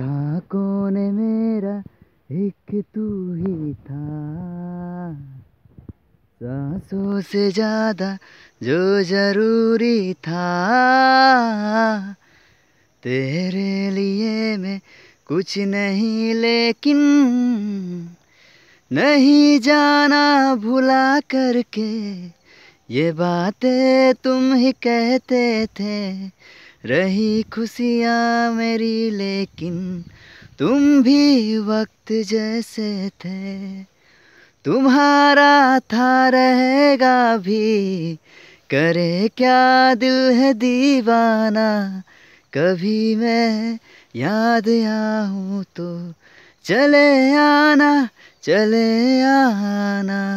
था कोने मेरा एक तू ही था सांसों से ज़्यादा जो ज़रूरी था तेरे लिए मैं कुछ नहीं लेकिन नहीं जाना भुला करके ये बातें तुम ही कहते थे रही खुशियाँ मेरी लेकिन तुम भी वक्त जैसे थे तुम्हारा था रहेगा भी करे क्या दिल है दीवाना कभी मैं याद आऊँ तो चले आना चले आना